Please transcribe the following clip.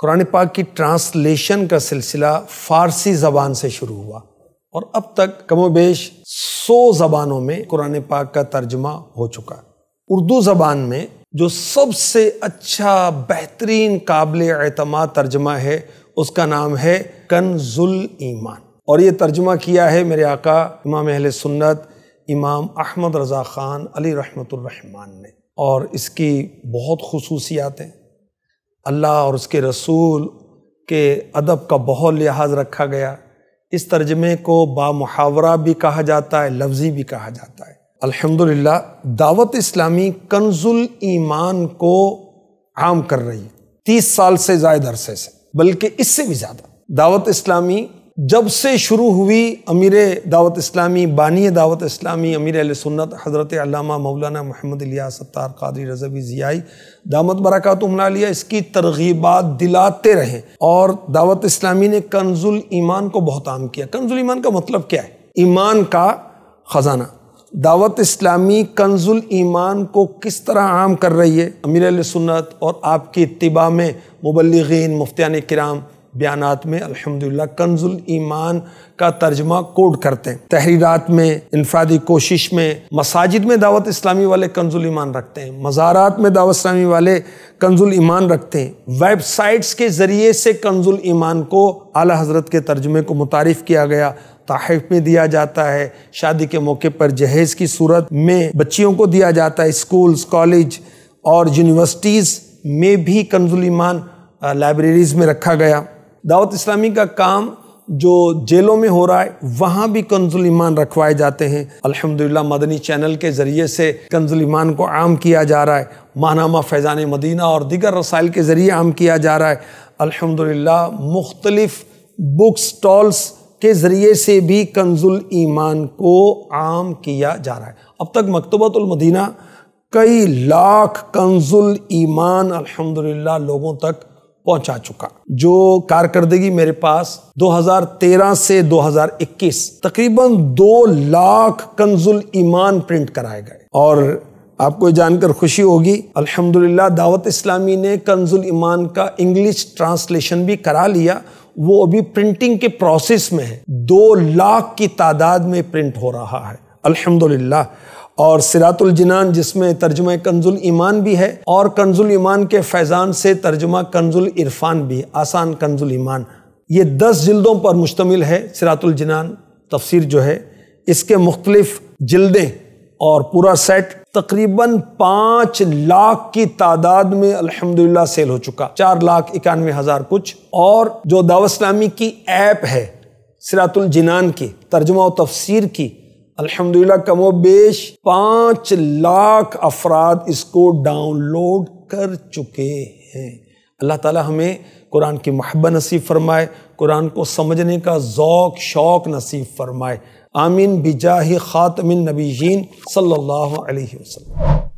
कुरान पाक की ट्रांसलेशन का सिलसिला फ़ारसी ज़बान से शुरू हुआ और अब तक कमो बेश सौ ज़बानों में कुरान पाक का तर्जमा हो चुका उर्दू ज़बान में जो सबसे अच्छा बेहतरीन काबिल अतम तर्जमा है उसका नाम है कनजुल ईमान और ये तर्जमा किया है मेरे आका इमाम अहल सुन्नत इमाम अहमद रज़ा ख़ान अली रहमतुर्रहमान ने और इसकी बहुत खसूसियात हैं अल्लाह और उसके रसूल के अदब का बहुत लिहाज रखा गया इस तर्जमे को बामहावरा भी कहा जाता है लफ्ज़ी भी कहा जाता है अल्हम्दुलिल्लाह दावत इस्लामी कंजुल ईमान को आम कर रही है तीस साल से ज्यादा अरसे से बल्कि इससे भी ज़्यादा दावत इस्लामी जब से शुरू हुई अमीर दावत इस्लामी बानी दावत इस्लामी अमीर सुन्नत हज़रत मौलाना मोहम्मद लिया सत्तार कादरी रजवी ज़ियाई दामत बरकत लिया इसकी तरगीबात दिलाते रहें और दावत इस्लामी ने कंजुल ईमान को बहुत आम किया कंजुल ईमान का मतलब क्या है ईमान का ख़जाना दावत इस्लामी कंजुल ईमान को किस तरह आम कर रही है अमीर सुन्नत और आपकी इतबा में मुबलगिन मुफ्तियान कराम बयान में अल्हम्दुलिल्लाह कंजुल ईमान का तर्जमा कोड करते हैं तहरीरात में इनफरादी कोशिश में मसाजिद में दावत इस्लामी वाले कंजुल ईमान रखते हैं मज़ारात में दावत इस्लामी वाले कंजुल ईमान रखते हैं वेबसाइट्स के ज़रिए से कंजुल ईमान को आला हज़रत के तर्जमे को मुतारफ़ किया गया तहफ़ में दिया जाता है शादी के मौके पर जहेज़ की सूरत में बच्चियों को दिया जाता है स्कूल्स कॉलेज और यूनिवर्सिटीज़ में भी कंजुल ईमान लाइब्रेरीज़ में रखा गया दावत इस्लामी का काम जो जेलों में हो रहा है वहाँ भी कंजुल ईमान रखवाए जाते हैं अल्हम्दुलिल्लाह मदनी चैनल के ज़रिए से कंजुल ईमान को आम किया जा रहा है माहनामा फैज़ान मदीना और दिगर रसाइल के ज़रिए आम किया जा रहा है अल्हम्दुलिल्लाह मुख्तलिफ़ बुक स्टॉल्स के ज़रिए से भी कंजुल ईमान को आम किया जा रहा है अब तक मकतबतुलमदीना कई लाख कंजुल ईमान अल्हम्दुलिल्लाह लोगों तक पहुंचा चुका जो कारकर्दगी मेरे पास 2013 से 2021 तकरीबन दो लाख कंजुल ईमान प्रिंट कराए गए और आपको जानकर खुशी होगी अल्हम्दुलिल्लाह दावत इस्लामी ने कंजुल ईमान का इंग्लिश ट्रांसलेशन भी करा लिया वो अभी प्रिंटिंग के प्रोसेस में है दो लाख की तादाद में प्रिंट हो रहा है अल्हम्दुलिल्लाह और सिरातुल जिनान जिसमें तर्जुमा कंजुल ईमान भी है और कंजुल ईमान के फैज़ान से तर्जुमा कंजुल इरफान भी आसान कंजुल ईमान ये दस जिल्दों पर मुश्तमिल है सिरातुल जिनान तफसीर जो है इसके मुख्तलिफ जिल्दें और पूरा सेट तकरीबन पाँच लाख की तादाद में अल्हम्दुलिल्लाह सेल हो चुका चार लाख इक्यानवे हज़ार कुछ और जो दावस्लामी की ऐप है सिरातुल जिनान की तर्जुमा और तफसीर की अल्हम्दुलिल्लाह कमो बेश पाँच लाख अफराद इसको डाउनलोड कर चुके हैं अल्लाह ताला हमें कुरान की महब्बत नसीब फरमाए कुरान को समझने का जौक शौक़ नसीब फ़रमाए आमीन बिजाही ख़ातमिन नबीजीन सल्लल्लाहु अलैहि वसल्लम